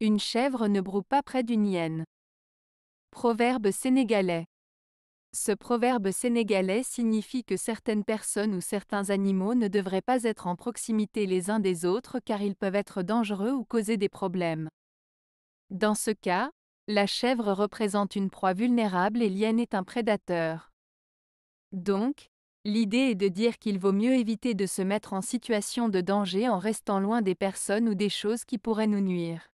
Une chèvre ne broue pas près d'une hyène. Proverbe sénégalais. Ce proverbe sénégalais signifie que certaines personnes ou certains animaux ne devraient pas être en proximité les uns des autres car ils peuvent être dangereux ou causer des problèmes. Dans ce cas, la chèvre représente une proie vulnérable et l'hyène est un prédateur. Donc, l'idée est de dire qu'il vaut mieux éviter de se mettre en situation de danger en restant loin des personnes ou des choses qui pourraient nous nuire.